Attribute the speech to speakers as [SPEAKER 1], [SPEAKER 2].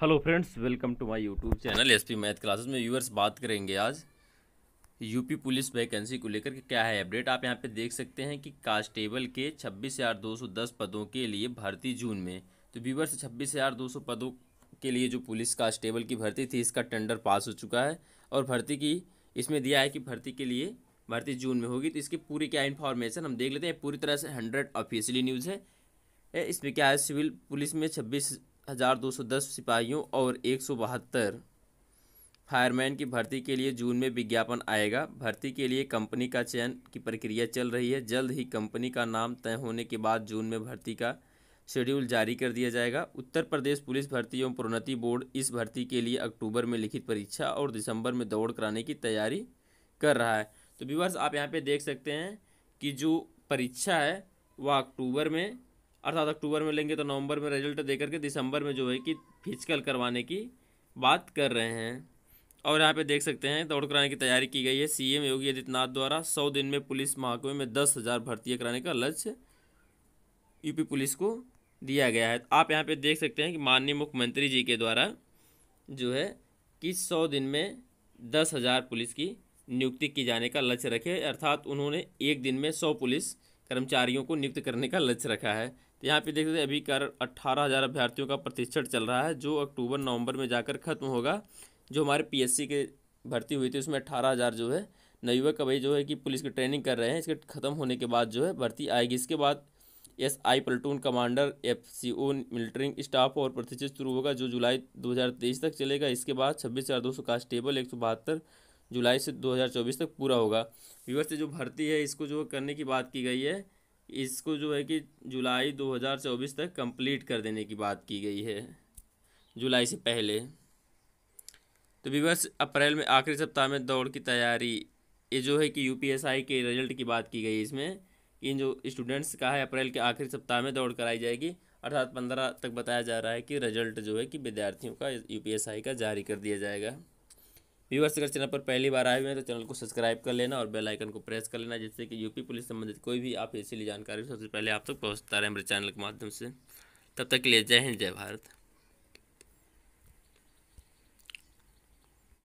[SPEAKER 1] hello friends welcome to my YouTube channel SP math classes में viewers बात करेंगे आज यूपी पुलिस वैकेंसी को लेकर क्या है अपडेट आप यहां पे देख सकते हैं कि कांस्टेबल के छब्बीस हज़ार दो सौ दस पदों के लिए भर्ती जून में तो व्यूअर्स छब्बीस हज़ार दो सौ पदों के लिए जो पुलिस कांस्टेबल की भर्ती थी इसका टेंडर पास हो चुका है और भर्ती की इसमें दिया है कि भर्ती के लिए भर्ती जून में होगी तो इसकी पूरी क्या इन्फॉर्मेशन हम देख लेते हैं पूरी तरह से हंड्रेड ऑफिशियली न्यूज़ है इसमें क्या है सिविल पुलिस में छब्बीस हज़ार दो सौ दस सिपाहियों और एक सौ बहत्तर फायरमैन की भर्ती के लिए जून में विज्ञापन आएगा भर्ती के लिए कंपनी का चयन की प्रक्रिया चल रही है जल्द ही कंपनी का नाम तय होने के बाद जून में भर्ती का शेड्यूल जारी कर दिया जाएगा उत्तर प्रदेश पुलिस भर्ती एवं प्रोन्नति बोर्ड इस भर्ती के लिए अक्टूबर में लिखित परीक्षा और दिसंबर में दौड़ कराने की तैयारी कर रहा है तो व्यूवर्स आप यहाँ पर देख सकते हैं कि जो परीक्षा है वह अक्टूबर में अर्थात अक्टूबर में लेंगे तो नवंबर में रिजल्ट दे करके दिसंबर में जो है कि फिजिकल करवाने की बात कर रहे हैं और यहाँ पे देख सकते हैं दौड़ कराने की तैयारी की गई है सीएम योगी आदित्यनाथ द्वारा सौ दिन में पुलिस महाकुमे में दस हज़ार भर्तियाँ कराने का लक्ष्य यूपी पुलिस को दिया गया है आप यहाँ पे देख सकते हैं कि माननीय मुख्यमंत्री जी के द्वारा जो है कि सौ दिन में दस हज़ार पुलिस की नियुक्ति की जाने का लक्ष्य रखे अर्थात उन्होंने एक दिन में सौ पुलिस कर्मचारियों को नियुक्त करने का लक्ष्य रखा है तो यहाँ पे देख सकते हैं अभी कर अट्ठारह हज़ार अभ्यर्थियों का प्रशिक्षण चल रहा है जो अक्टूबर नवंबर में जाकर खत्म होगा जो हमारे पीएससी के भर्ती हुई थी उसमें अट्ठारह हज़ार जो है नवयुवक अभी जो है कि पुलिस की ट्रेनिंग कर रहे हैं इसके ख़त्म होने के बाद जो है भर्ती आएगी इसके बाद S I platoon commander F C O military staff और प्रतिष्ठित शुरू होगा जो जुलाई 2023 तक चलेगा इसके बाद छब्बीस हज़ार दो सौ कांस्टेबल एक सौ बहत्तर जुलाई से 2024 तक पूरा होगा व्यूअर्स से जो भर्ती है इसको जो करने की बात की गई है इसको जो है कि जुलाई 2024 तक कंप्लीट कर देने की बात की गई है जुलाई से पहले तो व्यूअर्स अप्रैल में आखिरी सप्ताह में दौड़ की तैयारी ये जो है कि यू के रिजल्ट की बात की गई इसमें इन जो स्टूडेंट्स का है अप्रैल के आखिरी सप्ताह में दौड़ कराई जाएगी अर्थात पंद्रह तक बताया जा रहा है कि रिजल्ट जो है कि विद्यार्थियों का यूपीएसआई का जारी कर दिया जाएगा व्यूवर्स अगर चैनल पर पहली बार आए हुए हैं तो चैनल को सब्सक्राइब कर लेना और बेल आइकन को प्रेस कर लेना जिससे कि यूपी पुलिस संबंधित कोई भी आप इसीलिए जानकारी सबसे पहले आप तक तो पहुँचता रहे हमारे चैनल के माध्यम से तब तक के लिए जय हिंद जय भारत